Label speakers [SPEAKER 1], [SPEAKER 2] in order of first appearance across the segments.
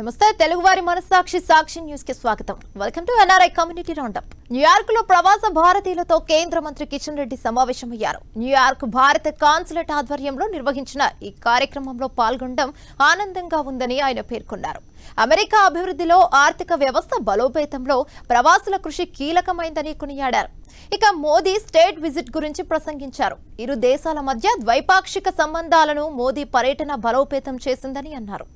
[SPEAKER 1] నమస్తే తెలుగువారి మనస్సాక్షి సాక్షి న్యూస్ కి స్వాగతం welcome to NRI community roundup New York లో ప్రవాస భారతీయులతో కేంద్ర మంత్రి కిషన్ రెడ్డి సమావేశమయ్యారు న్యూయార్క్ భారత కాన్సులేట్ ఆధ్వర్యంలో నిర్వహించిన ఈ కార్యక్రమంలో పాల్గొనడం ఆనందంగా ఉందని ఆయన పేర్కొన్నారు అమెరికా అభివృద్ధిలో ఆర్థిక వ్యవస్థ బలోపేతంలో ప్రవాసుల కృషి కీలకమైందని కొనియాడారు ఇక మోదీ స్టేట్ విజిట్ గురించి ప్రసంగించారు ఇరు దేశాల మధ్య ద్వైపాక్షిక సంబంధాలను మోదీ పర్యటన బలోపేతం చేసిందని అన్నారు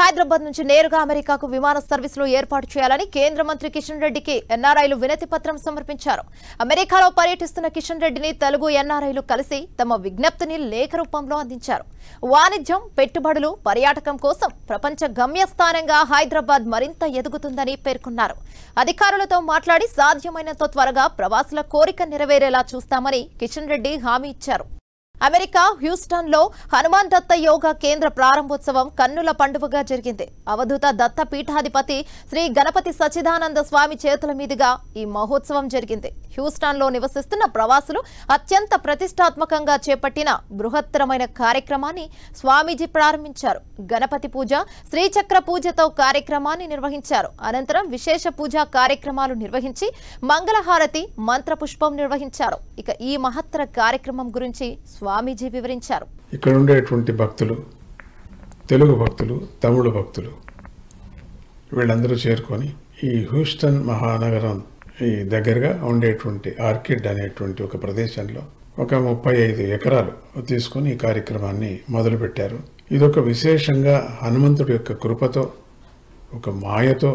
[SPEAKER 1] హైదరాబాద్ నుంచి నేరుగా అమెరికాకు విమాన సర్వీసులు ఏర్పాటు చేయాలని కేంద్ర మంత్రి కిషన్ రెడ్డికి ఎన్ఆర్ఐలు వినతి పత్రం సమర్పించారు అమెరికాలో పర్యటిస్తున్న కిషన్ రెడ్డిని తెలుగు ఎన్ఆర్ఐలు కలిసి తమ విజ్ఞప్తిని లేఖ రూపంలో అందించారు వాణిజ్యం పెట్టుబడులు పర్యాటకం కోసం ప్రపంచ గమ్యస్థానంగా హైదరాబాద్ మరింత ఎదుగుతుందని పేర్కొన్నారు అధికారులతో మాట్లాడి సాధ్యమైనంత త్వరగా ప్రవాసుల కోరిక నెరవేరేలా చూస్తామని కిషన్ రెడ్డి హామీ ఇచ్చారు అమెరికా హ్యూస్టన్ లో హనుమాన్ దత్త యోగా కేంద్ర ప్రారంభోత్సవం కన్నుల పండుగగా జరిగింది అవధూత దత్త పీఠాధిపతి శ్రీ గణపతి సచిదానంద స్వామి చేతుల మీదుగా ఈ మహోత్సవం జరిగింది హ్యూస్టన్ లో నివసిస్తున్న ప్రవాసులు అత్యంత ప్రతిష్టాత్మకంగా చేపట్టిన బృహత్తరమైన కార్యక్రమాన్ని స్వామీజీ ప్రారంభించారు గణపతి పూజ శ్రీచక్ర పూజతో కార్యక్రమాన్ని నిర్వహించారు అనంతరం విశేష పూజా కార్యక్రమాలు నిర్వహించి మంగళహారతి మంత్రపుష్పం నిర్వహించారు ఇక ఈ మహత్తర కార్యక్రమం గురించి స్వామీజీ వివరించారు
[SPEAKER 2] ఇక్కడ ఉండేటువంటి భక్తులు తెలుగు భక్తులు తమిళ భక్తులు వీళ్ళందరూ చేరుకొని ఈ హ్యూస్టన్ మహానగరం ఈ దగ్గరగా ఉండేటువంటి ఆర్కిడ్ అనేటువంటి ఒక ప్రదేశంలో ఒక ముప్పై ఐదు ఎకరాలు తీసుకుని ఈ కార్యక్రమాన్ని మొదలుపెట్టారు ఇదొక విశేషంగా హనుమంతుడి యొక్క కృపతో ఒక మాయతో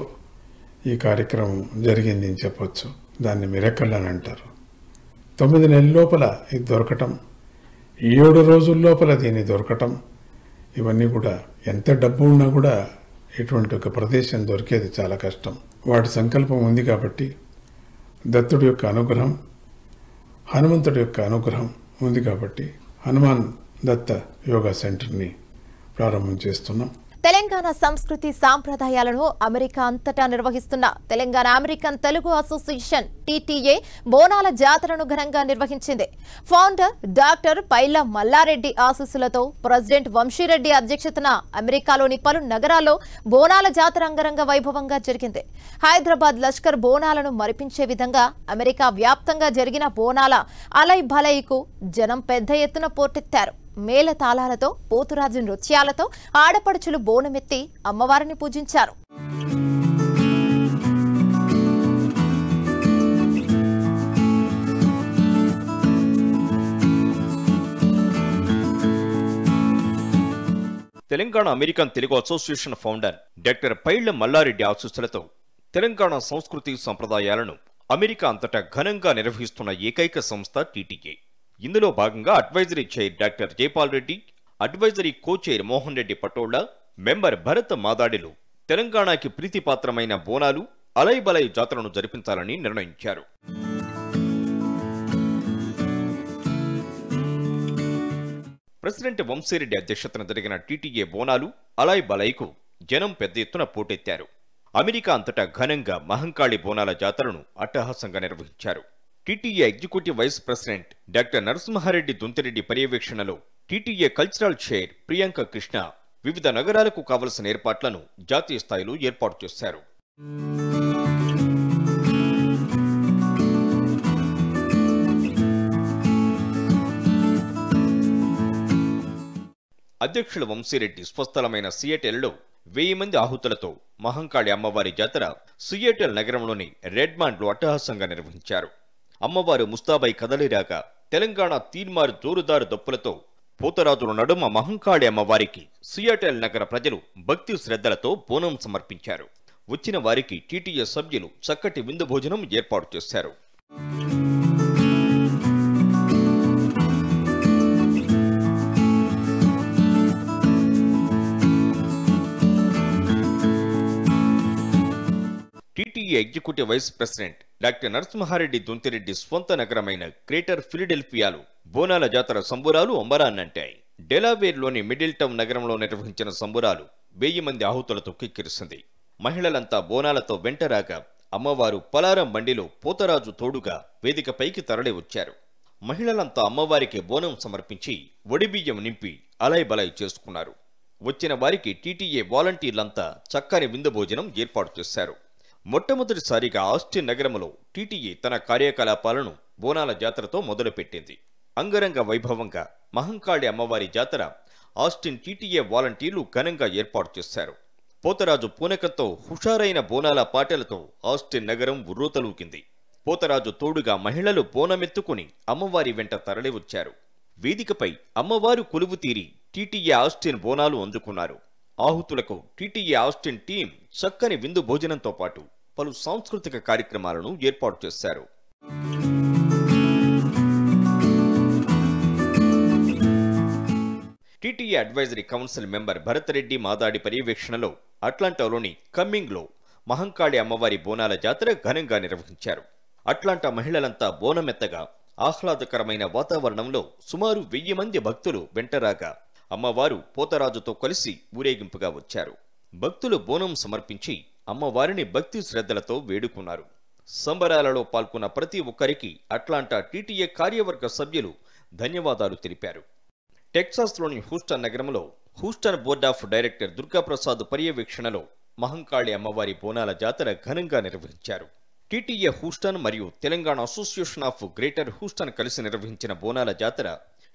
[SPEAKER 2] ఈ కార్యక్రమం జరిగింది అని చెప్పొచ్చు దాన్ని మిరకల్ అని అంటారు తొమ్మిది నెలల లోపల ఇది దొరకటం ఏడు రోజుల లోపల దీన్ని దొరకటం ఇవన్నీ కూడా ఎంత డబ్బు ఉన్నా కూడా ఇటువంటి ఒక ప్రదేశం దొరికేది చాలా కష్టం వాటి సంకల్పం ఉంది కాబట్టి దత్తుడి యొక్క అనుగ్రహం హనుమంతుడి యొక్క అనుగ్రహం ఉంది కాబట్టి హనుమాన్ దత్త యోగా సెంటర్ని ప్రారంభం చేస్తున్నాం
[SPEAKER 1] తెలంగాణ సంస్కృతి సాంప్రదాయాలను అమెరికా అంతటా నిర్వహిస్తున్న Telangana American Telugu association TTA బోనాల జాతరను ఘనంగా నిర్వహించింది ఫౌండర్ డాక్టర్ పైల మల్లారెడ్డి ఆశీస్సులతో ప్రెసిడెంట్ వంశీరెడ్డి అధ్యక్షతన అమెరికాలోని పలు నగరాల్లో బోనాల జాతర అంగరంగ వైభవంగా జరిగింది హైదరాబాద్ లష్కర్ బోనాలను మరిపించే విధంగా అమెరికా వ్యాప్తంగా జరిగిన బోనాల అలై భలైకు జనం పెద్ద ఎత్తున పోటెత్తారు మేళతాళాలతో పోతురాజు నృత్యాలతో ఆడపడుచులు బోనమెత్తి అమ్మవారిని పూజించారు
[SPEAKER 3] Telangana American Telugu association founder doctor Pailla Mallareddy ఆశీస్సులతో తెలంగాణ సంస్కృతి సంప్రదాయాలను అమెరికా అంతటా ఘనంగా నిర్వహిస్తున్న ఏకైక సంస్థ టీటీఏ ఇందులో భాగంగా advisory chair doctor Jaipal Reddy advisory co chair Mohan Reddy Patolla member Bharat మాదాడిలు తెలంగాణకి ప్రీతిపాత్రమైన బోనాలు అలైబలై జాతరను జరిపించాలని నిర్ణయించారు ప్రెసిడెంట్ వంశీరెడ్డి అధ్యక్షతన జరిగిన టీటీఏ బోనాలు అలాయ్ బలైకు జనం పెద్ద ఎత్తున పోటెత్తారు అమెరికా అంతటా ఘనంగా మహంకాళి బోనాల జాతరను అట్టహాసంగా నిర్వహించారు TTA executive vice president doctor Narasimhareddy Dunthireddy పర్యవేక్షణలో TTA cultural chair Priyanka Krishna వివిధ నగరాలకు కావలసిన ఏర్పాట్లను జాతీయ స్థాయిలో ఏర్పాటు చేశారు అధ్యక్షుడు వంశీరెడ్డి స్వస్థలమైన సియేటెల్లో వెయ్యి మంది ఆహుతులతో మహంకాళి అమ్మవారి జాతర సియేటెల్ నగరంలోని రెడ్మాండ్లో అట్టహాసంగా నిర్వహించారు అమ్మవారు ముస్తాబై కదలిరాక తెలంగాణ తీన్మారు జోరుదారు దప్పులతో పూతరాజుల నడుమ మహంకాళి అమ్మవారికి సియాటెల్ నగర ప్రజలు భక్తి శ్రద్ధలతో బోనం సమర్పించారు వచ్చిన వారికి టీటీఎస్ సభ్యులు చక్కటి విందు భోజనం ఏర్పాటు చేశారు AICC executive vice president doctor Narasimhareddy Dontireddy స్వంత నగరమైన గ్రేటర్ ఫిలిడెల్ఫియాలు బోనాల జాతర సంబురాలు అంబరాన్నంటాయి డెలావేర్లోని మిడిల్ టౌన్ నగరంలో నిర్వహించిన సంబురాలు వెయ్యి మంది ఆహుతులతో కిక్కిరిసింది మహిళలంతా బోనాలతో వెంటరాగా అమ్మవారు పలారం బండిలో పోతరాజు తోడుగా వేదికపైకి తరలి వచ్చారు మహిళలంతా అమ్మవారికి బోనం సమర్పించి ఒడిబియ్యం నింపి అలైబలై చేసుకున్నారు వచ్చిన వారికి టీటీఏ వాలంటీర్లంతా చక్కని విందు భోజనం ఏర్పాటు చేశారు మొట్టమొదటిసారిగా ఆస్టిన్ నగరంలో టీటీఈ తన కార్యకలాపాలను బోనాల జాతరతో మొదలుపెట్టింది అంగరంగ వైభవంగా మహంకాళి అమ్మవారి జాతర ఆస్టిన్ టీటీఏ వాలంటీర్లు ఘనంగా ఏర్పాటు చేశారు పోతరాజు పూనకంతో హుషారైన బోనాల పాటలతో ఆస్టిన్ నగరం ఉర్రూతలూకింది పోతరాజు తోడుగా మహిళలు బోనమెత్తుకుని అమ్మవారి వెంట తరలివచ్చారు వేదికపై అమ్మవారు కొలువు తీరి టీటీఏ ఆస్టిన్ బోనాలు అందుకున్నారు ఆహుతులకు టీటీఏ ఆస్టిన్ టీం చక్కని విందు భోజనంతో పాటు పలు సాంస్కృతిక కార్యక్రమాలను ఏర్పాటు చేశారు TTA advisory council member Bharathareddy Madadi పర్యవేక్షణలో అట్లాంటాలోని కమ్మింగ్లో మహంకాళి అమ్మవారి బోనాల జాతర ఘనంగా నిర్వహించారు అట్లాంటా మహిళలంతా బోనమెత్తగా ఆహ్లాదకరమైన వాతావరణంలో సుమారు వెయ్యి మంది భక్తులు వెంటరాగా అమ్మవారు పోతరాజుతో కలిసి ఊరేగింపుగా వచ్చారు భక్తులు బోనం సమర్పించి అమ్మవారిని భక్తి శ్రద్ధలతో వేడుకున్నారు సంబరాలలో పాల్గొన్న ప్రతి ఒక్కరికి అట్లాంటా టీటీఏ కార్యవర్గ సభ్యులు ధన్యవాదాలు తెలిపారు టెక్సాస్లోని హూస్టన్ నగరంలో Houston board of director Durgaprasad పర్యవేక్షణలో మహంకాళి అమ్మవారి బోనాల జాతర ఘనంగా నిర్వహించారు టీటీఏ హూస్టన్ మరియు Telangana association of greater Houston కలిసి నిర్వహించిన బోనాల జాతర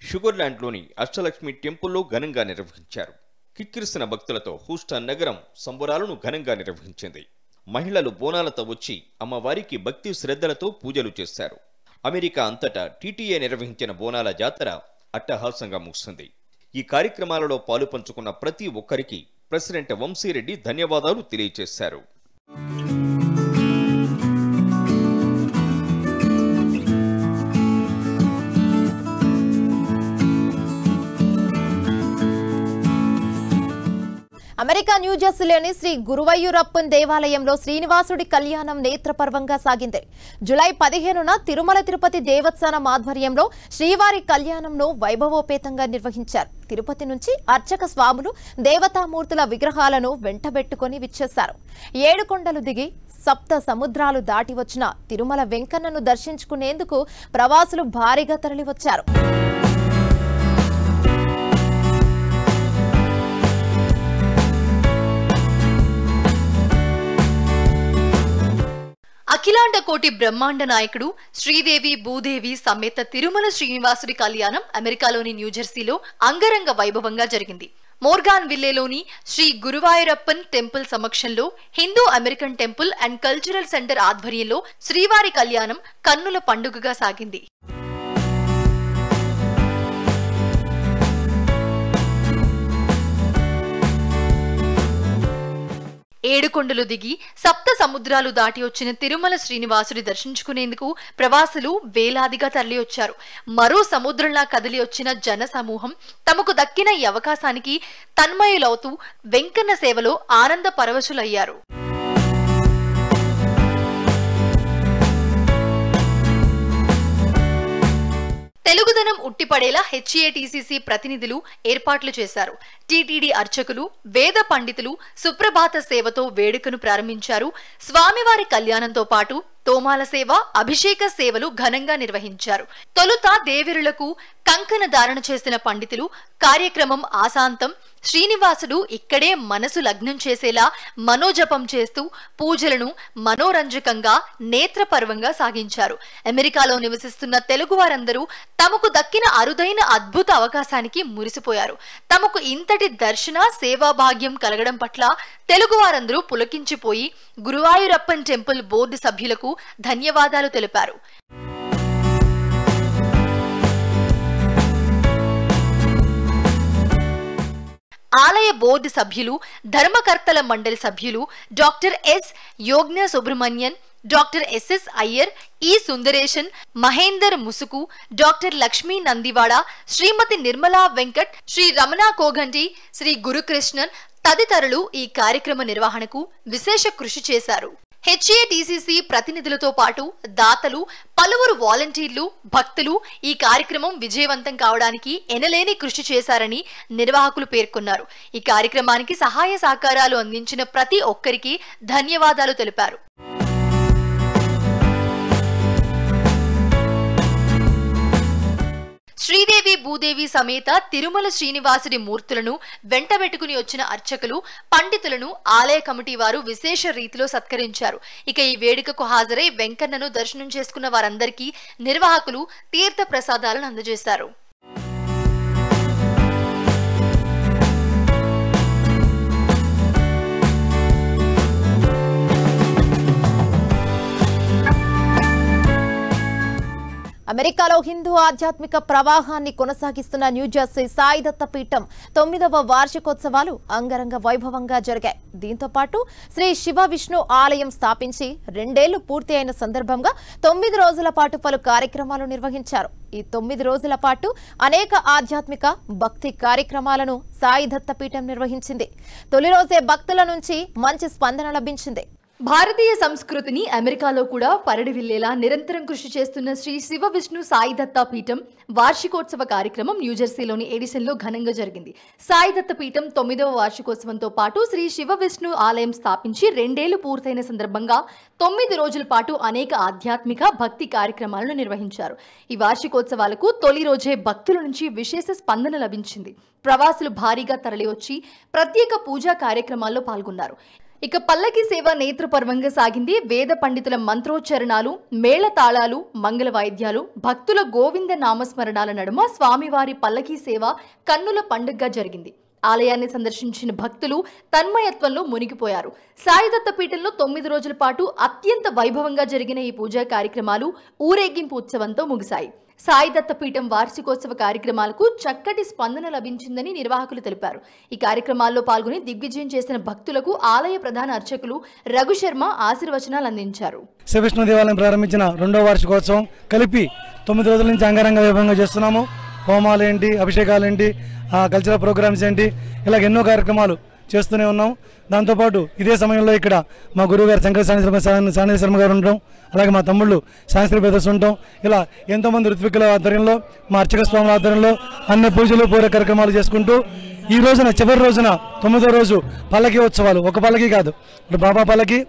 [SPEAKER 3] షుగర్లాండ్లోని అష్టలక్ష్మి టెంపుల్లో ఘనంగా నిర్వహించారు కిక్కిరిసిన భక్తులతో హూస్టన్ నగరం సంబురాలను ఘనంగా నిర్వహించింది మహిళలు బోనాలతో వచ్చి అమ్మవారికి భక్తి శ్రద్ధలతో పూజలు చేశారు అమెరికా అంతటా టీటీఏ నిర్వహించిన బోనాల జాతర అట్టహాసంగా ముగిసింది ఈ కార్యక్రమాలలో పాలుపంచుకున్న ప్రతి ఒక్కరికి ప్రెసిడెంట్ వంశీరెడ్డి ధన్యవాదాలు తెలియజేశారు
[SPEAKER 1] అమెరికా న్యూజెర్సీలోని శ్రీ గురువయ్యూరప్పన్ దేవాలయంలో శ్రీనివాసుడి కళ్యాణం నేత్రపర్వంగా సాగింది జులై పదిహేనున తిరుమల తిరుపతి దేవస్థానం ఆధ్వర్యంలో శ్రీవారి కళ్యాణంను వైభవోపేతంగా నిర్వహించారు తిరుపతి నుంచి అర్చక స్వాములు దేవతామూర్తుల విగ్రహాలను వెంటబెట్టుకుని విచ్చేశారు ఏడుకొండలు దిగి సప్త సముద్రాలు దాటి వచ్చిన తిరుమల వెంకన్నను దర్శించుకునేందుకు ప్రవాసులు భారీగా తరలివచ్చారు
[SPEAKER 4] అఖిలాండ కోటి బ్రహ్మాండ నాయకుడు శ్రీదేవి భూదేవి సమేత తిరుమల శ్రీనివాసుడి కళ్యాణం అమెరికాలోని న్యూజెర్సీలో అంగరంగ వైభవంగా జరిగింది మోర్గాన్ విల్లేలోని శ్రీ గురువాయరప్పన్ టెంపుల్ సమక్షంలో Hindu American temple and cultural centre ఆధ్వర్యంలో శ్రీవారి కళ్యాణం కన్నుల పండుగగా సాగింది ఏడుకొండలు దిగి సప్త సముద్రాలు దాటి వచ్చిన తిరుమల శ్రీనివాసుడి దర్శించుకునేందుకు ప్రవాసులు వేలాదిగా తరలివచ్చారు మరో సముద్రంలా కదిలి వచ్చిన జన సమూహం తమకు దక్కిన ఈ అవకాశానికి తన్మయులవుతూ వెంకన్న సేవలో ఆనంద పరవశులయ్యారు తెలుగుదనం ఉట్టిపడేలా హెచ్ఏటీసీసీ ప్రతినిధులు ఏర్పాట్లు చేశారు టీటీడీ అర్చకులు వేద పండితులు సుప్రభాత సేవతో వేడుకను ప్రారంభించారు స్వామివారి కళ్యాణంతో పాటు తోమాల సేవ అభిషేక సేవలు ఘనంగా నిర్వహించారు తొలుత దేవిరులకు కంకణ ధారణ చేసిన పండితులు కార్యక్రమం ఆశాంతం శ్రీనివాసుడు ఇక్కడే మనసు లగ్నం చేసేలా మనోజపం చేస్తూ పూజలను మనోరంజకంగా నేత్రపర్వంగా సాగించారు అమెరికాలో నివసిస్తున్న తెలుగువారందరూ తమకు దక్కిన అరుదైన అద్భుత అవకాశానికి మురిసిపోయారు తమకు ఇంతటి దర్శన సేవాభాగ్యం కలగడం పట్ల తెలుగువారందరూ పులకించిపోయి గురువాయూరప్పన్ టెంపుల్ బోర్డు సభ్యులకు ధన్యవాదాలు తెలిపారు ఆలయ బోర్డు సభ్యులు ధర్మకర్తల మండలి సభ్యులు doctor S Yogna Subramanian doctor SS Iyer E Sundaresan Mahender Musuku doctor Lakshmi Nandivada Shrimati Nirmala Venkat Shri Ramana Koganti Shri Gurukrishnan తదితరులు ఈ కార్యక్రమ నిర్వహణకు విశేష కృషి చేశారు హెచ్ఏటీసీసీ ప్రతినిధులతో పాటు దాతలు పలువురు వాలంటీర్లు భక్తులు ఈ కార్యక్రమం విజయవంతం కావడానికి ఎనలేని కృషి చేశారని నిర్వాహకులు పేర్కొన్నారు ఈ కార్యక్రమానికి సహాయ సహకారాలు అందించిన ప్రతి ఒక్కరికి ధన్యవాదాలు తెలిపారు శ్రీదేవి భూదేవి సమేత తిరుమల శ్రీనివాసుడి మూర్తులను వెంటబెట్టుకుని వచ్చిన అర్చకులు పండితులను ఆలయ కమిటీ వారు విశేష రీతిలో సత్కరించారు ఇక ఈ వేడుకకు హాజరై వెంకన్నను దర్శనం చేసుకున్న వారందరికీ నిర్వాహకులు తీర్థ ప్రసాదాలను అందజేశారు
[SPEAKER 1] అమెరికాలో హిందూ ఆధ్యాత్మిక ప్రవాహాన్ని కొనసాగిస్తున్న న్యూజెర్సీ సాయిదత్త పీఠం తొమ్మిదవ వార్షికోత్సవాలు అంగరంగ వైభవంగా జరిగాయి దీంతో పాటు శ్రీ శివ విష్ణు ఆలయం స్థాపించి రెండేళ్లు పూర్తి అయిన సందర్భంగా తొమ్మిది రోజుల పాటు పలు కార్యక్రమాలు నిర్వహించారు ఈ తొమ్మిది రోజుల పాటు అనేక ఆధ్యాత్మిక భక్తి కార్యక్రమాలను సాయిదత్త పీఠం నిర్వహించింది తొలి రోజే భక్తుల నుంచి మంచి స్పందన లభించింది భారతీయ సంస్కృతిని అమెరికాలో కూడా పరడివిల్లేలా నిరంతరం కృషి చేస్తున్న శ్రీ శివ విష్ణు
[SPEAKER 4] సాయిదత్త పీఠం వార్షికోత్సవ కార్యక్రమం న్యూజెర్సీలోని ఎడిసన్లో ఘనంగా జరిగింది సాయిదత్త పీఠం తొమ్మిదవ వార్షికోత్సవంతో పాటు శ్రీ శివ విష్ణు ఆలయం స్థాపించి రెండేళ్లు పూర్తయిన సందర్భంగా తొమ్మిది రోజుల పాటు అనేక ఆధ్యాత్మిక భక్తి కార్యక్రమాలను నిర్వహించారు ఈ వార్షికోత్సవాలకు తొలి రోజే భక్తుల నుంచి విశేష స్పందన లభించింది ప్రవాసులు భారీగా తరలివచ్చి ప్రత్యేక పూజా కార్యక్రమాల్లో పాల్గొన్నారు ఇక పల్లకి సేవ నేత్రపర్వంగా సాగింది వేద పండితుల మంత్రోచ్చరణాలు మేళతాళాలు మంగళ వాయిద్యాలు భక్తుల గోవింద నామస్మరణాల నడుమ స్వామివారి పల్లకి సేవ కన్నుల పండుగగా జరిగింది ఆలయాన్ని సందర్శించిన భక్తులు తన్మయత్వంలో మునిగిపోయారు సాయిదత్త పీఠంలో తొమ్మిది రోజుల పాటు అత్యంత వైభవంగా జరిగిన ఈ పూజా కార్యక్రమాలు ఊరేగింపు ఉత్సవంతో ముగిశాయి సాయిదత్త పీఠం వార్షికోత్సవ కార్యక్రమాలకు చక్కటి స్పందన లభించిందని నిర్వాహకులు తెలిపారు ఈ కార్యక్రమాల్లో పాల్గొని దిగ్విజయం చేసిన భక్తులకు ఆలయ ప్రధాన అర్చకులు రఘు శర్మ ఆశీర్వచనాలు అందించారు
[SPEAKER 5] శ్రీకృష్ణ దేవాలయం ప్రారంభించిన రెండో వార్షికోత్సవం కలిపి తొమ్మిది రోజుల నుంచి అంగరంగ వైభవంగా చేస్తున్నాము హోమాలు ఏంటి అభిషేకాలు ఏంటి కల్చరల్ ప్రోగ్రామ్స్ ఏంటి ఇలాగ ఎన్నో కార్యక్రమాలు చేస్తూనే ఉన్నాం దాంతోపాటు ఇదే సమయంలో ఇక్కడ మా గురువు గారు శంకర సానేశ్వర సానేశ్వర శర్మ గారు ఉండడం అలాగే మా తమ్ముళ్ళు శాస్త్రి బ్రదర్స్ ఉండటం ఇలా ఎంతోమంది ఋత్వికుల ఆధ్వర్యంలో మా అర్చక స్వాముల ఆధ్వర్యంలో అన్న పూజలు పూర కార్యక్రమాలు చేసుకుంటూ ఈ రోజున చివరి రోజున తొమ్మిదో రోజు పల్లకీ ఉత్సవాలు ఒక పల్లకి కాదు బాబా పల్లకి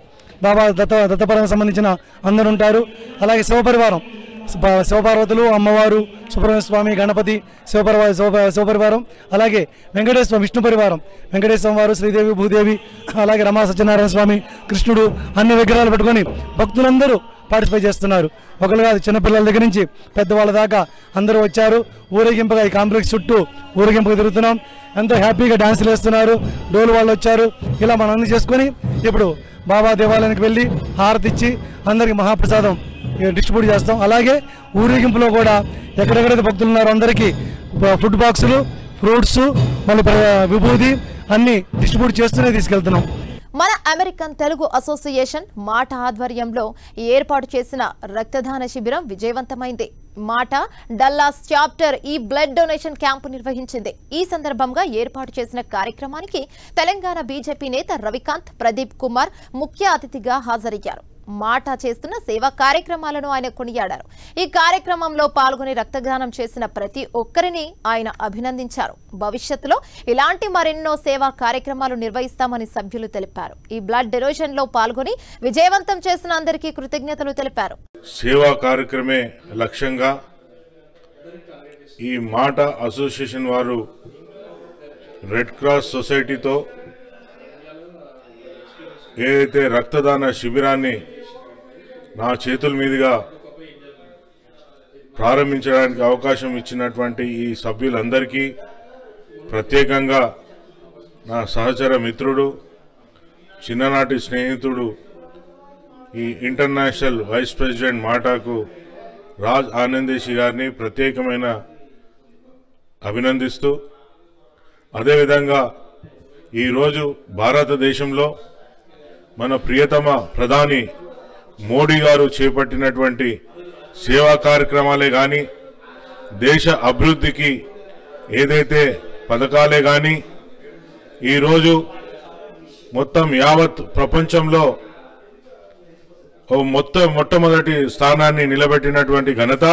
[SPEAKER 5] బాబా దత్త దత్తపరంగా సంబంధించిన అందరు ఉంటారు అలాగే శివపరివారం శివపార్వతులు అమ్మవారు సుబ్రహ్మణ్య స్వామి గణపతి శివపరివారం శివ శివపరివారం అలాగే వెంకటేశ్వర విష్ణు పరివారం వెంకటేశ్వర వారు శ్రీదేవి భూదేవి అలాగే రమా సత్యనారాయణ స్వామి కృష్ణుడు అన్ని విగ్రహాలు పెట్టుకొని భక్తులందరూ పార్టిసిపేట్ చేస్తున్నారు ఒకరు కాదు చిన్నపిల్లల దగ్గర నుంచి పెద్దవాళ్ళ దాకా అందరూ వచ్చారు ఊరేగింపుగా ఈ కాంప్లెక్స్ చుట్టూ ఊరేగింపుగా తిరుగుతున్నాం ఎంతో హ్యాపీగా డాన్సులు వేస్తున్నారు డోలు వాళ్ళు వచ్చారు ఇలా మనం అన్ని చేసుకొని ఇప్పుడు బాబా దేవాలయానికి వెళ్ళి హారతిచ్చి అందరికీ మహాప్రసాదం డిస్ట్రిబ్యూట్ చేస్తాం అలాగే ఊరేగింపులో కూడా ఎక్కడెక్కడైతే భక్తులు ఉన్నారో అందరికీ ఫుడ్ బాక్సులు ఫ్రూట్స్ మళ్ళీ విభూతి అన్ని డిస్ట్రిబ్యూట్ చేస్తూనే తీసుకెళ్తున్నాం
[SPEAKER 1] మన అమెరికన్ తెలుగు అసోసియేషన్ మాట ఆధ్వర్యంలో ఏర్పాటు చేసిన రక్తదాన శిబిరం విజయవంతమైంది మాట డల్లాస్ చాప్టర్ ఈ బ్లడ్ డొనేషన్ క్యాంపు నిర్వహించింది ఈ సందర్భంగా ఏర్పాటు చేసిన కార్యక్రమానికి తెలంగాణ బీజేపీ నేత రవికాంత్ ప్రదీప్ కుమార్ ముఖ్య అతిథిగా హాజరయ్యారు మాట చేస్తున్న సేవా కార్యక్రమాలను ఆయన కొనియాడారు ఈ కార్యక్రమంలో పాల్గొని రక్తదానం చేసిన ప్రతి ఒక్కరిని ఆయన అభినందించారు భవిష్యత్తులో ఇలాంటి మరెన్నో సేవా కార్యక్రమాలు నిర్వహిస్తామని సభ్యులు తెలిపారు ఈ బ్లడ్ డొనేషన్ లో పాల్గొని విజయవంతం చేసిన అందరికీ కృతజ్ఞతలు తెలిపారు
[SPEAKER 2] సేవా కార్యక్రమే లక్ష్యంగా ఈ మాట అసోసియేషన్ వారు రెడ్ క్రాస్ సొసైటీతో ఏదైతే రక్తదాన శిబిరాన్ని నా చేతుల మీదుగా ప్రారంభించడానికి అవకాశం ఇచ్చినటువంటి ఈ సభ్యులందరికీ ప్రత్యేకంగా నా సహచర మిత్రుడు చిన్ననాటి స్నేహితుడు ఈ ఇంటర్నేషనల్ వైస్ ప్రెసిడెంట్ మాటాకు రాజ్ ఆనందేశి గారిని ప్రత్యేకమైన అభినందిస్తూ అదేవిధంగా ఈరోజు భారతదేశంలో మన ప్రియతమ ప్రధాని మోడీ గారు చేపట్టినటువంటి సేవా కార్యక్రమాలే కానీ దేశ అభివృద్ధికి ఏదైతే పథకాలే కానీ ఈరోజు మొత్తం యావత్ ప్రపంచంలో మొత్తం మొట్టమొదటి స్థానాన్ని నిలబెట్టినటువంటి ఘనత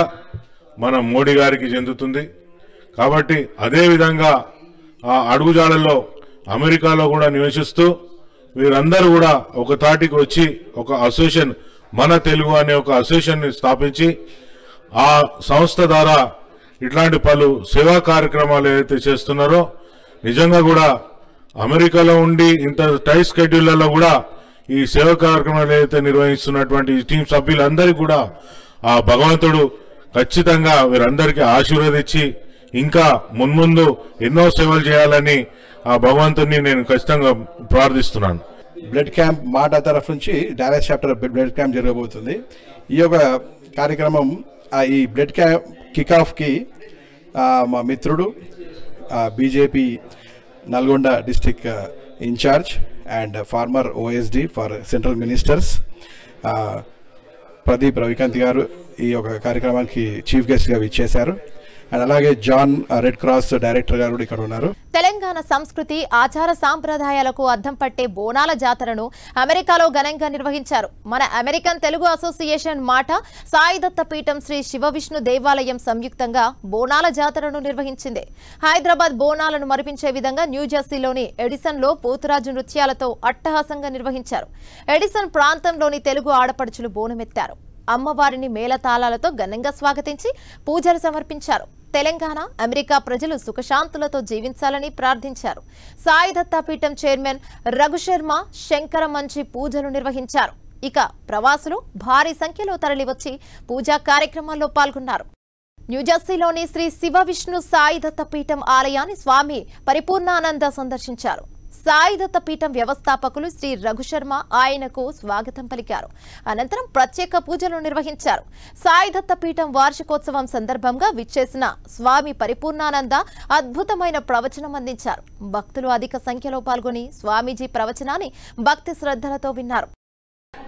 [SPEAKER 2] మన మోడీ గారికి చెందుతుంది కాబట్టి అదేవిధంగా ఆ అడుగుజాడల్లో అమెరికాలో కూడా నివసిస్తూ వీరందరూ కూడా ఒక తాటికి వచ్చి ఒక అసోసియేషన్ మన తెలుగు అనే ఒక అసోసియేషన్ స్థాపించి ఆ సంస్థ ద్వారా ఇట్లాంటి పలు సేవా కార్యక్రమాలు ఏదైతే చేస్తున్నారో నిజంగా కూడా అమెరికాలో ఉండి ఇంత టైట్ స్కెడ్యూళ్లలో కూడా ఈ సేవా కార్యక్రమాలు ఏదైతే నిర్వహిస్తున్నటువంటి టీం సభ్యులందరికీ కూడా ఆ భగవంతుడు ఖచ్చితంగా వీరందరికీ ఆశీర్వదించి ఇంకా మున్ముందు ఎన్నో సేవలు చేయాలని ఆ భగవంతుని నేను ఖచ్చితంగా ప్రార్థిస్తున్నాను బ్లడ్ క్యాంప్ మాట తరఫు నుంచి
[SPEAKER 5] డైరెక్ట్ చాప్టర్ బ్లడ్ క్యాంప్ జరగబోతుంది ఈ యొక్క కార్యక్రమం ఈ బ్లడ్ క్యాంప్ కిక్ ఆఫ్కి మా మిత్రుడు BJP Nalgonda district in charge and former OSD for central ministers Pradeep Ravikanth గారు ఈ యొక్క కార్యక్రమానికి చీఫ్ గెస్ట్గా విచ్చేశారు అండ్ అలాగే జాన్ రెడ్ క్రాస్ డైరెక్టర్ గారు ఇక్కడ ఉన్నారు
[SPEAKER 1] తెలంగాణ సంస్కృతి ఆచార సాంప్రదాయాలకు అద్దం పట్టే బోనాల జాతరను అమెరికాలో ఘనంగా నిర్వహించారు మన అమెరికన్ తెలుగు అసోసియేషన్ మాట సాయిదత్త పీఠం శ్రీ శివ విష్ణు దేవాలయం సంయుక్తంగా బోనాల జాతరను నిర్వహించింది హైదరాబాద్ బోనాలను మరిపించే విధంగా న్యూజెర్సీలోని ఎడిసన్ లో పోతురాజు నృత్యాలతో అట్టహాసంగా నిర్వహించారు ఎడిసన్ ప్రాంతంలోని తెలుగు ఆడపడుచులు బోనమెత్తారు అమ్మవారిని మేళతాళాలతో ఘనంగా స్వాగతించి పూజలు సమర్పించారు తెలంగాణ అమెరికా ప్రజలు సుఖశాంతులతో జీవించాలని ప్రార్థించారు సాయి దత్తాపీఠం చైర్మన్ రఘుశర్మ శంకర మంచి పూజలు నిర్వహించారు ఇక ప్రవాసులు భారీ సంఖ్యలో తరలివచ్చి పూజా కార్యక్రమాల్లో పాల్గొన్నారు న్యూజెర్సీలోని శ్రీ శివ విష్ణు సాయి దత్తపీఠం ఆలయాన్ని స్వామి పరిపూర్ణానంద సందర్శించారు సాయిదత్త పీఠం వ్యవస్థాపకులు శ్రీ రఘుశర్మ ఆయనకు స్వాగతం పలికారు అనంతరం ప్రత్యేక పూజలు నిర్వహించారు సాయిదత్త పీఠం వార్షికోత్సవం సందర్భంగా విచ్చేసిన స్వామి పరిపూర్ణానంద అద్భుతమైన ప్రవచనం అందించారు భక్తులు అధిక సంఖ్యలో పాల్గొని స్వామీజీ ప్రవచనాన్ని భక్తి శ్రద్ధలతో విన్నారు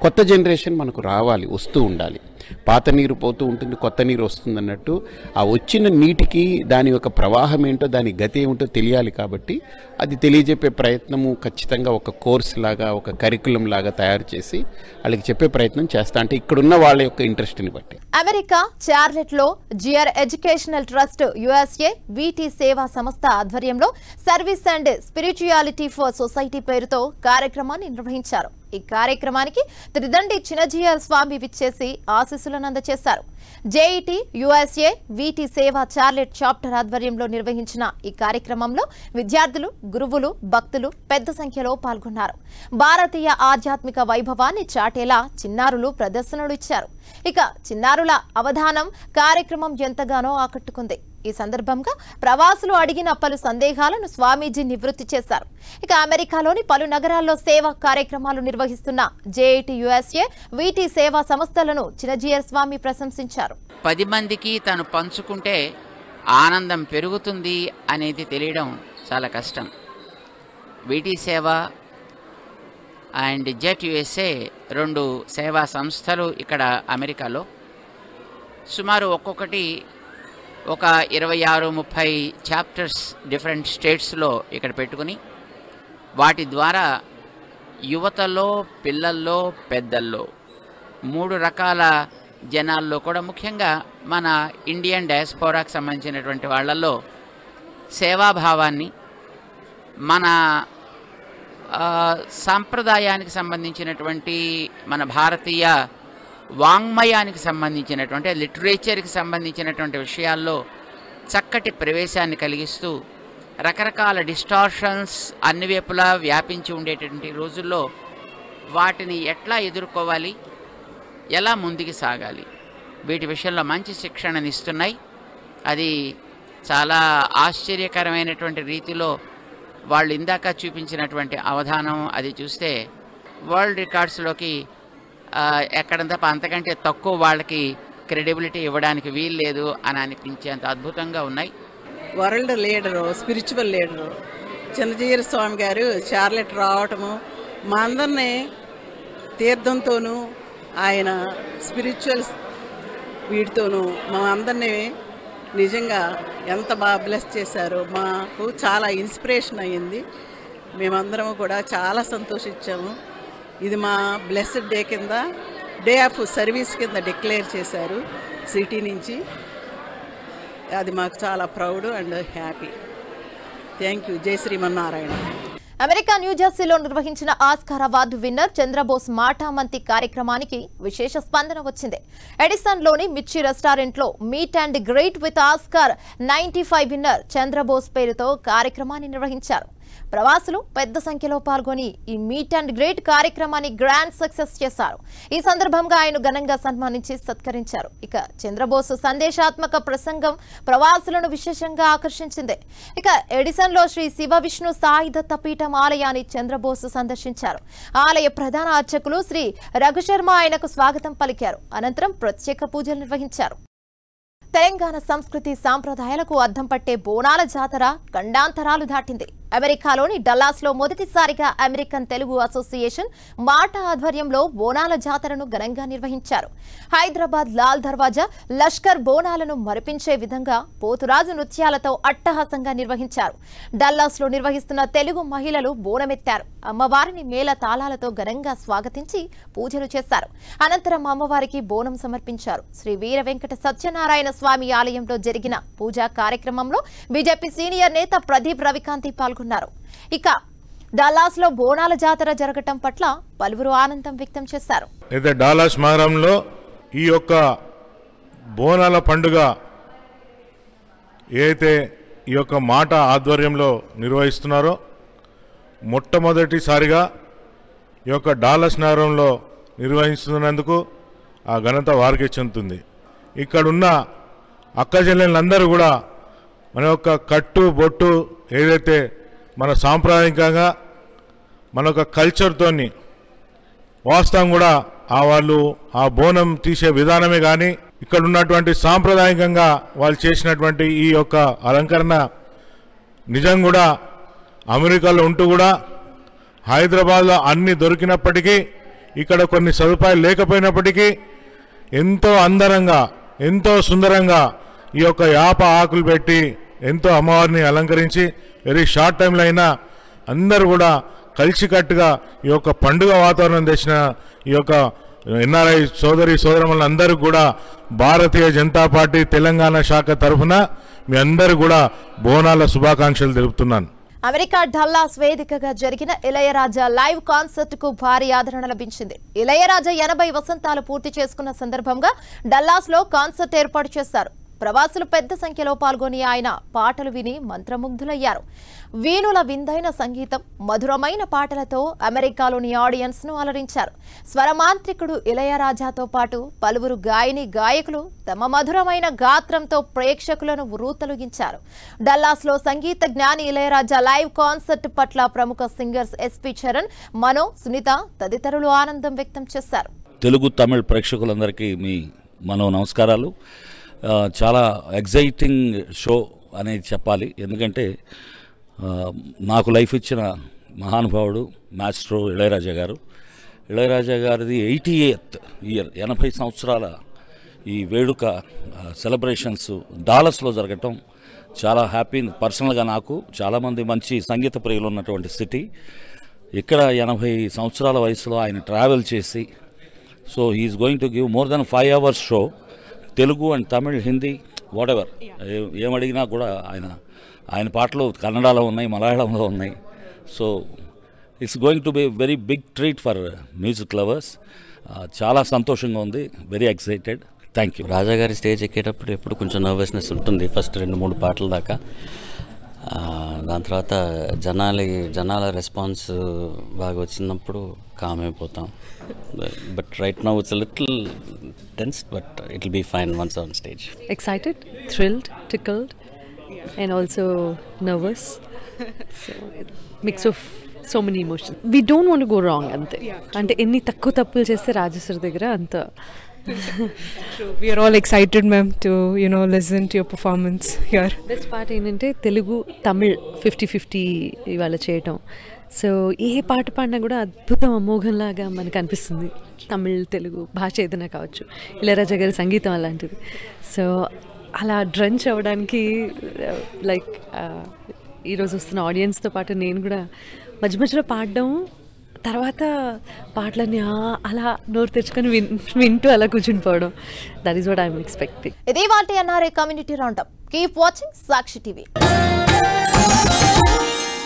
[SPEAKER 2] కొత్త జనరేషన్ మనకు రావాలి వస్తూ ఉండాలి పాత నీరు పోతూ ఉంటుంది కొత్త నీరు వస్తుంది అన్నట్టు
[SPEAKER 3] ఆ వచ్చిన నీటికి దాని యొక్క ప్రవాహం ఏంటో దాని గతి ఏమిటో తెలియాలి కాబట్టి
[SPEAKER 6] అది తెలియజెప్పే ప్రయత్నము ఖచ్చితంగా ఒక కోర్స్ లాగా ఒక కరికులం లాగా తయారు చేసి వాళ్ళకి చెప్పే ప్రయత్నం చేస్తా అంటే ఇక్కడున్న వాళ్ళ యొక్క ఇంట్రెస్ట్ని బట్టి
[SPEAKER 1] అమెరికా చార్లెట్ లో జిఆర్ ఎడ్యుకేషనల్ ట్రస్ట్ యుఎస్ఏ వీటి సేవా సంస్థ ఆధ్వర్యంలో service and spirituality for society పేరుతో కార్యక్రమాన్ని నిర్వహించారు ఈ కార్యక్రమానికి త్రిదండి చినజీయ స్వామి విచ్చేసి ఆశీస్సులను అందజేశారు జేఈటి యుఎస్ఏ వీటి సేవ చార్లెట్ చాప్టర్ ఆధ్వర్యంలో నిర్వహించిన ఈ కార్యక్రమంలో విద్యార్థులు గురువులు భక్తులు పెద్ద సంఖ్యలో పాల్గొన్నారు భారతీయ ఆధ్యాత్మిక వైభవాన్ని చాటేలా చిన్నారులు ప్రదర్శనలు ఇచ్చారు ఇక చిన్నారుల అవధానం కార్యక్రమం ఎంతగానో ఆకట్టుకుంది ఈ సందర్భంగా ప్రవాసులు అడిగిన పలు సందేహాలను స్వామీజీ నివృత్తి చేశారు ఇక అమెరికాలోని పలు నగరాల్లో సేవా కార్యక్రమాలు నిర్వహిస్తున్న జేఐటి యుఎస్ఏ వీటి సేవా సంస్థలను చినజీయర్ స్వామి ప్రశంసించారు
[SPEAKER 6] పది మందికి తను పంచుకుంటే ఆనందం పెరుగుతుంది అనేది తెలియడం చాలా కష్టం వీటి సేవ అండ్ జెట్ యుఎస్ఏ రెండు సేవా సంస్థలు ఇక్కడ అమెరికాలో సుమారు ఒక్కొక్కటి ఒక ఇరవై ఆరు ముప్పై చాప్టర్స్ డిఫరెంట్ స్టేట్స్లో ఇక్కడ పెట్టుకుని వాటి ద్వారా యువతలో పిల్లల్లో పెద్దల్లో మూడు రకాల జనాల్లో కూడా ముఖ్యంగా మన ఇండియన్ డయాస్పోరాకు సంబంధించినటువంటి వాళ్ళల్లో సేవాభావాన్ని మన సాంప్రదాయానికి సంబంధించినటువంటి మన భారతీయ వాంగ్మయానికి సంబంధించినటువంటి లిటరేచర్కి సంబంధించినటువంటి విషయాల్లో చక్కటి ప్రవేశాన్ని కలిగిస్తూ రకరకాల డిస్టార్షన్స్ అన్ని వైపులా వ్యాపించి ఉండేటటువంటి రోజుల్లో వాటిని ఎట్లా ఎదుర్కోవాలి ఎలా ముందుకు సాగాలి వీటి విషయంలో మంచి శిక్షణనిస్తున్నాయి ఇస్తున్నాయి అది చాలా ఆశ్చర్యకరమైనటువంటి రీతిలో వాళ్ళు ఇందాక చూపించినటువంటి అవధానం అది చూస్తే వరల్డ్ రికార్డ్స్లోకి ఎక్కడ తప్ప అంతకంటే తక్కువ వాళ్ళకి క్రెడిబిలిటీ ఇవ్వడానికి వీలు లేదు అని అనిపించేంత అద్భుతంగా ఉన్నాయి world leader spiritual leader Chinnajeeyar Swami గారు చార్లెట్ రావటము మా అందరినీ తీర్థంతోనూ ఆయన స్పిరిచువల్ వీటితోనూ మా అందరినీ నిజంగా ఎంత బాగా బ్లెస్ చేశారో మాకు చాలా ఇన్స్పిరేషన్ అయ్యింది మేమందరము కూడా చాలా సంతోషించాము ఇది మా బ్లెస్డ్ డే కింద డే ఆఫ్ సర్వీస్ కింద డిక్లేర్ చేశారు సిటీ నుంచి అది మాకు చాలా proud and happy thank you జై శ్రీమన్నారాయణ
[SPEAKER 1] అమెరికా న్యూజెర్సీలో నిర్వహించిన ఆస్కార్ అవార్డు విన్నర్ చంద్రబోస్ మాటామంతి కార్యక్రమానికి విశేష స్పందన వచ్చింది ఎడిసన్లోని మిర్చి రెస్టారెంట్లో meet and greet with Oscar ninety winner Chandrabose పేరుతో కార్యక్రమాన్ని నిర్వహించారు ప్రవాసులు పెద్ద సంఖ్యలో పాల్గొని ఈ మీట్ అండ్ గ్రేట్ కార్యక్రమాన్ని గ్రాండ్ సక్సెస్ చేశారు ఈ సందర్భంగా ఆయన ఘనంగా సన్మానించి సత్కరించారు ఇక చంద్రబోసు సందేశాత్మక ప్రసంగం ప్రవాసులను విశేషంగా ఆకర్షించింది ఇక ఎడిసన్ లో శ్రీ శివ విష్ణు సాయిదత్త పీఠం ఆలయాన్ని చంద్రబోసు సందర్శించారు ఆలయ ప్రధాన అర్చకులు శ్రీ రఘుశర్మ ఆయనకు స్వాగతం పలికారు అనంతరం ప్రత్యేక పూజలు నిర్వహించారు తెలంగాణ సంస్కృతి సాంప్రదాయాలకు అద్దం పట్టే బోనాల జాతర ఖండాంతరాలు దాటింది అమెరికాలోని డల్లాస్లో మొదటిసారిగా అమెరికన్ తెలుగు అసోసియేషన్ మాట ఆధ్వర్యంలో బోనాల జాతరను ఘనంగా నిర్వహించారు హైదరాబాద్ లాల్ దర్వాజా లష్కర్ బోనాలను మరిపించే విధంగా పోతురాజు నృత్యాలతో అట్టహాసంగా నిర్వహించారు డల్లాస్లో నిర్వహిస్తున్న తెలుగు మహిళలు బోనమెత్తారు అమ్మవారిని మేళ తాళాలతో ఘనంగా స్వాగతించి పూజలు చేశారు అనంతరం అమ్మవారికి బోనం సమర్పించారు శ్రీ వీర వెంకట సత్యనారాయణ స్వామి ఆలయంలో జరిగిన పూజా కార్యక్రమంలో బీజేపీ సీనియర్ నేత ప్రదీప్ రవికాంతి పాల్గొన్నారు పాల్గొన్నారు ఇక డాలాస్ లో బోనాల జాతర జరగటం పట్ల పలువురు ఆనందం వ్యక్తం చేశారు
[SPEAKER 2] అయితే డాలాస్ నగరంలో ఈ యొక్క బోనాల పండుగ ఏదైతే ఈ యొక్క మాట ఆధ్వర్యంలో నిర్వహిస్తున్నారో మొట్టమొదటిసారిగా ఈ యొక్క డాలస్ నగరంలో నిర్వహిస్తున్నందుకు ఆ ఘనత వారికి చెందుతుంది ఇక్కడున్న చెల్లెళ్ళందరూ కూడా మన యొక్క కట్టు బొట్టు ఏదైతే మన సాంప్రదాయకంగా మన యొక్క కల్చర్తో వాస్తవం కూడా ఆ వాళ్ళు ఆ బోనం తీసే విధానమే కానీ ఇక్కడ ఉన్నటువంటి సాంప్రదాయకంగా వాళ్ళు చేసినటువంటి ఈ యొక్క అలంకరణ నిజం కూడా అమెరికాలో ఉంటూ కూడా హైదరాబాద్లో అన్ని దొరికినప్పటికీ ఇక్కడ కొన్ని సదుపాయాలు లేకపోయినప్పటికీ ఎంతో అందరంగా ఎంతో సుందరంగా ఈ యొక్క యాప ఆకులు పెట్టి ఎంతో అమ్మవారిని అలంకరించి వెరీ షార్ట్ టైంలో అయినా అందరూ కూడా కలిసికట్టుగా ఈ యొక్క పండుగ వాతావరణం తెచ్చిన ఈ యొక్క ఎన్ఆర్ఐ సోదరి సోదరములందరూ కూడా భారతీయ జనతా పార్టీ తెలంగాణ శాఖ తరఫున మీ అందరూ కూడా బోనాల శుభాకాంక్షలు తెలుపుతున్నాను
[SPEAKER 1] అమెరికా డల్లాస్ వేదికగా జరిగిన ఇళయరాజా లైవ్ కాన్సర్ట్ కు భారీ ఆదరణ లభించింది ఇళయరాజా ఎనభై వసంతాలు పూర్తి చేసుకున్న సందర్భంగా డల్లాస్ లో కాన్సర్ట్ ఏర్పాటు చేశారు ప్రవాసులు పెద్ద సంఖ్యలో పాల్గొని ఆయన పాటలు విని మంత్రముగ్ధులయ్యారు వీణుల విందైన సంగీతం మధురమైన పాటలతో అమెరికాలోని ఆడియన్స్ ను అలరించారు స్వరమాంత్రికుడు ఇళయరాజాతో పాటు పలువురు గాయని గాయకులు తమ మధురమైన గాత్రంతో ప్రేక్షకులను రూతలుగించారు డల్లాస్లో సంగీత జ్ఞాని ఇలయరాజా లైవ్ కాన్సర్ట్ పట్ల ప్రముఖ సింగర్స్ ఎస్పి చరణ్ మనో సునీత తదితరులు ఆనందం వ్యక్తం చేశారు
[SPEAKER 3] తెలుగు తమిళ ప్రేక్షకులందరికీ మీ మనో నమస్కారాలు చాలా ఎగ్జైటింగ్ షో అనేది చెప్పాలి ఎందుకంటే నాకు లైఫ్ ఇచ్చిన మహానుభావుడు మాస్ట్రో ఇళయరాజా గారు ఇళయరాజా గారిది ఎయిటీ ఎయిత్ ఇయర్ ఎనభై సంవత్సరాల ఈ వేడుక సెలబ్రేషన్స్ డాలస్లో జరగటం చాలా హ్యాపీ పర్సనల్గా నాకు చాలామంది మంచి సంగీత ప్రియులు ఉన్నటువంటి సిటీ ఇక్కడ ఎనభై సంవత్సరాల వయసులో ఆయన ట్రావెల్ చేసి so he's going to give more than five hours show Telugu and Tamil Hindi whatever ఏమడిగినా కూడా ఆయన ఆయన పాటలు కన్నడలో ఉన్నాయి మలయాళంలో ఉన్నాయి
[SPEAKER 6] so it's going to be very big treat for music lovers చాలా సంతోషంగా ఉంది వెరీ ఎక్సైటెడ్ థ్యాంక్ యూ రాజాగారి స్టేజ్ ఎక్కేటప్పుడు ఎప్పుడు కొంచెం నర్వస్నెస్ ఉంటుంది ఫస్ట్ రెండు మూడు పాటల దాకా దాని తర్వాత జనాలి జనాల రెస్పాన్స్ బాగా వచ్చినప్పుడు కామ్ అయిపోతాం but right now it's little tense but it be be fine once on stage
[SPEAKER 4] excited thrilled tickled and also nervous mix of so many emotions we don't want go wrong అంతే అంటే ఎన్ని తక్కువ తప్పులు చేస్తే రాజేశ్వరి దగ్గర అంత we are all excited ma'am to you know listen to your performance here best part ఏంటంటే Telugu Tamil fifty fifty ఇవాళ చేయటం సో ఏ పాట పాడినా కూడా అద్భుతం అమోఘంలాగా మనకు అనిపిస్తుంది తమిళ్ తెలుగు భాష ఏదైనా కావచ్చు ఇళరాజా గారి సంగీతం అలాంటిది సో అలా డ్రంచ్ అవ్వడానికి లైక్ ఈరోజు వస్తున్న ఆడియన్స్తో పాటు నేను కూడా మధ్య మధ్యలో పాడడం తర్వాత పాటలని అలా నోరు తెచ్చుకొని విన్ వింటూ అలా కూర్చుని పోవడం that is what I'm expecting
[SPEAKER 1] ఇదే వాటి అన్నారే community round keep watching Sakshi TV